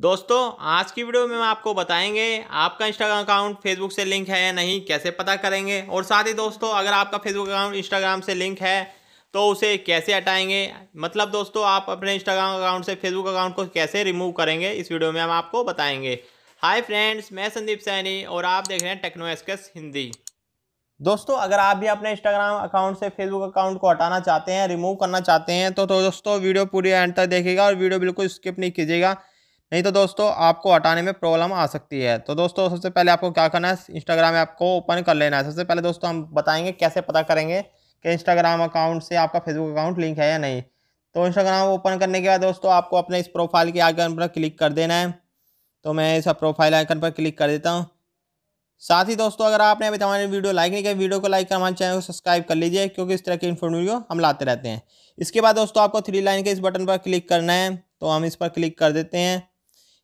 दोस्तों आज की वीडियो में हम आपको बताएंगे आपका इंस्टाग्राम अकाउंट फेसबुक से लिंक है या नहीं कैसे पता करेंगे और साथ ही दोस्तों अगर आपका फेसबुक अकाउंट इंस्टाग्राम से लिंक है तो उसे कैसे हटाएंगे मतलब दोस्तों आप अपने इंस्टाग्राम अकाउंट से फेसबुक अकाउंट को कैसे रिमूव करेंगे इस वीडियो में हम आपको बताएंगे हाय फ्रेंड्स मैं संदीप सैनी और आप देख रहे हैं टेक्नो एक्सप्रेस हिंदी दोस्तों अगर आप भी अपने इंस्टाग्राम अकाउंट से फेसबुक अकाउंट को हटाना चाहते हैं रिमूव करना चाहते हैं तो, तो दोस्तों वीडियो पूरी एंड तक देखेगा और वीडियो बिल्कुल स्किप नहीं कीजिएगा नहीं तो दोस्तों आपको हटाने में प्रॉब्लम आ सकती है तो दोस्तों सबसे पहले आपको क्या करना है इंस्टाग्राम ऐप को ओपन कर लेना है सबसे पहले दोस्तों हम बताएंगे कैसे पता करेंगे कि इंस्टाग्राम अकाउंट से आपका फेसबुक अकाउंट लिंक है या नहीं तो इंस्टाग्राम ओपन करने के बाद दोस्तों आपको अपने इस प्रोफाइल के आइकन पर क्लिक कर देना है तो मैं इस प्रोफाइल आइकन पर क्लिक कर देता हूँ साथ ही दोस्तों अगर आपने अभी हमारी वीडियो लाइक नहीं किया वीडियो को लाइक कर हमारे चैनल को सब्सक्राइब कर लीजिए क्योंकि इस तरह की इन्फॉर्मेटिव हम लाते रहते हैं इसके बाद दोस्तों आपको थ्री लाइन के इस बटन पर क्लिक करना है तो हम इस पर क्लिक कर देते हैं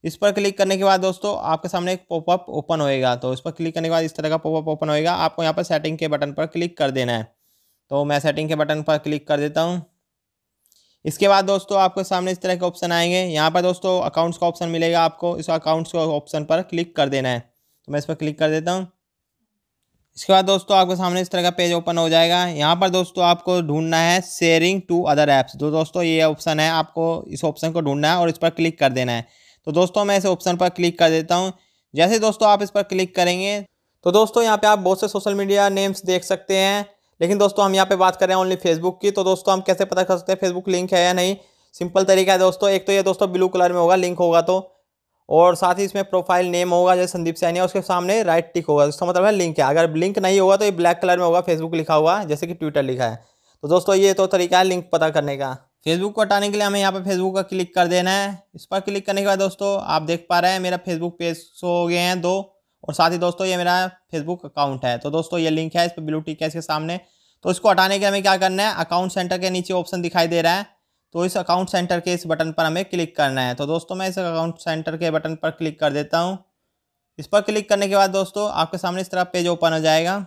इस पर क्लिक करने के बाद दोस्तों आपके सामने एक पॉपअप ओपन होएगा तो इस पर क्लिक करने के बाद इस तरह का पॉपअप ओपन होएगा आपको यहाँ पर सेटिंग के बटन पर क्लिक कर देना है तो मैं सेटिंग के बटन पर क्लिक कर देता हूँ इसके बाद दोस्तों आपके सामने इस तरह के ऑप्शन आएंगे यहाँ पर दोस्तों अकाउंट्स का ऑप्शन मिलेगा आपको इस अकाउंट्स के ऑप्शन पर क्लिक कर देना है तो मैं इस पर क्लिक कर देता हूँ इसके बाद दोस्तों आपके सामने इस तरह का पेज ओपन हो जाएगा यहाँ पर दोस्तों आपको ढूंढना है शेयरिंग टू अदर ऐप्स तो दोस्तों ये ऑप्शन है आपको इस ऑप्शन को ढूंढना है और इस पर क्लिक कर देना है तो दोस्तों मैं इस ऑप्शन पर क्लिक कर देता हूँ जैसे दोस्तों आप इस पर क्लिक करेंगे तो दोस्तों यहाँ पे आप बहुत से सोशल मीडिया नेम्स देख सकते हैं लेकिन दोस्तों हम यहाँ पे बात कर रहे हैं ओनली फेसबुक की तो दोस्तों हम कैसे पता कर सकते हैं फेसबुक लिंक है या नहीं सिंपल तरीका है दोस्तों एक तो ये दोस्तों ब्लू कलर में होगा लिंक होगा तो और साथ ही इसमें प्रोफाइल नेम होगा जैसे संदीप सैनिया उसके सामने राइट टिक होगा उसका मतलब है लिंक है अगर लिंक नहीं होगा तो ये ब्लैक कलर में होगा फेसबुक लिखा हुआ जैसे कि ट्विटर लिखा है तो दोस्तों ये तो तरीका है लिंक पता करने का फेसबुक को हटाने के लिए हमें यहाँ पर फेसबुक का क्लिक कर देना है इस पर क्लिक करने के बाद दोस्तों आप देख पा रहे हैं मेरा फेसबुक पेज शो हो गए हैं दो और साथ ही दोस्तों ये मेरा फेसबुक अकाउंट है तो दोस्तों ये लिंक है इस पर ब्लू टिक है इसके सामने तो इसको हटाने के लिए हमें क्या करना है अकाउंट सेंटर के नीचे ऑप्शन दिखाई दे रहा है तो इस अकाउंट सेंटर के इस बटन पर हमें क्लिक करना है तो दोस्तों मैं इस अकाउंट सेंटर के बटन पर क्लिक कर देता हूँ इस पर क्लिक करने के बाद दोस्तों आपके सामने इस तरह पेज ओपन हो जाएगा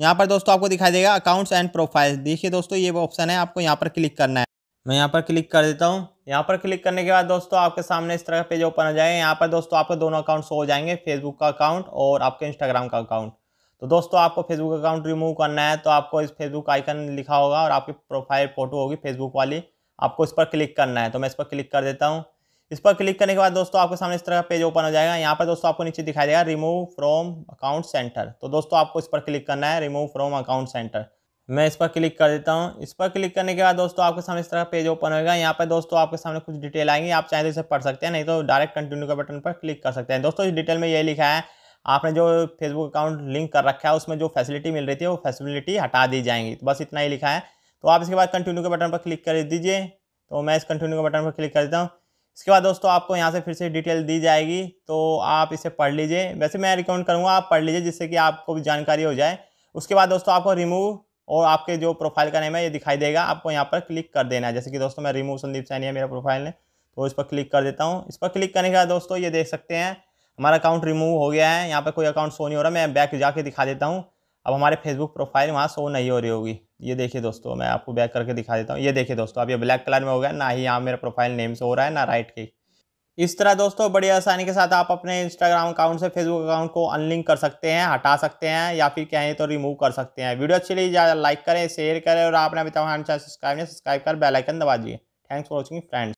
यहाँ पर दोस्तों आपको दिखाई देगा अकाउंट्स एंड प्रोफाइल देखिए दोस्तों ये वो ऑप्शन है आपको यहाँ पर क्लिक करना है मैं यहाँ पर क्लिक कर देता हूँ यहाँ पर क्लिक करने के बाद दोस्तों आपके सामने इस तरह का पेज ओपन हो जाएगा यहाँ पर दोस्तों आपके दोनों अकाउंट हो जाएंगे फेसबुक का अकाउंट और आपके इंस्टाग्राम का अकाउंट तो दोस्तों आपको फेसबुक अकाउंट रिमूव करना है तो आपको इस फेसबुक आइकन लिखा होगा और आपकी प्रोफाइल फ़ोटो होगी फेसबुक वाली आपको इस पर क्लिक करना है तो मैं इस पर क्लिक कर देता हूँ इस पर क्लिक करने के बाद दोस्तों आपके सामने इस तरह का पेज ओपन हो जाएगा यहाँ पर दोस्तों आपको नीचे दिखाई देगा रिमूव फ्रॉम अकाउंट सेंटर तो दोस्तों आपको इस पर क्लिक करना है रिमूव फ्रॉम अकाउंट सेंटर मैं इस पर क्लिक कर देता हूँ इस पर क्लिक करने के बाद दोस्तों आपके सामने इस तरह का पेज ओपन होगा यहाँ पर दोस्तों आपके सामने कुछ डिटेल आएंगे आप चाहे तो इसे पढ़ सकते हैं नहीं तो डायरेक्ट कंटिन्यू का बटन पर क्लिक कर सकते हैं दोस्तों इस डिटेल में ये लिखा है आपने जो फेसबुक अकाउंट लिंक कर रखा है उसमें जो फैसिलिटी मिल रही थी वो फैसिलिटी हटा दी जाएंगी तो बस इतना ही लिखा है तो आप इसके बाद कंटिन्यू के बटन पर क्लिक कर दीजिए तो मैं इस कंटिन्यू के बटन पर क्लिक कर देता हूँ इसके बाद दोस्तों आपको यहाँ से फिर से डिटेल दी जाएगी तो आप इसे पढ़ लीजिए वैसे मैं रिकमेंड करूँगा आप पढ़ लीजिए जिससे कि आपको भी जानकारी हो जाए उसके बाद दोस्तों आपको रिमूव और आपके जो प्रोफाइल का नेम है ये दिखाई देगा आपको यहाँ पर क्लिक कर देना है जैसे कि दोस्तों मैं रिमूव संदीप सैनी है मेरा प्रोफाइल ने तो इस पर क्लिक कर देता हूँ इस पर क्लिक करने के बाद दोस्तों ये देख सकते हैं हमारा अकाउंट रिमूव हो गया है यहाँ पर कोई अकाउंट शो नहीं हो रहा मैं बैक जाके दिखा देता हूँ अब हमारे फेसबुक प्रोफाइल वहाँ शो नहीं हो रही होगी ये देखिए दोस्तों मैं आपको बैक करके दिखा देता हूँ ये देखिए दोस्तों अब ये ब्लैक कलर में हो गया ना ही यहाँ मेरा प्रोफाइल नेम से हो रहा है ना राइट के इस तरह दोस्तों बड़ी आसानी के साथ आप अपने इंस्टाग्राम अकाउंट से फेसबुक अकाउंट को अनलिंक कर सकते हैं हटा सकते हैं या फिर कहें तो रिमूव कर सकते हैं वीडियो अच्छी लगी ज़्यादा लाइक करें शेयर करें और आपने अभी तक हमारे चैनल सब्सक्राइब नहीं सब्सक्राइब कर बेलाइकन दबा दिए थैंक्स फॉर वॉचिंग फ्रेंड्स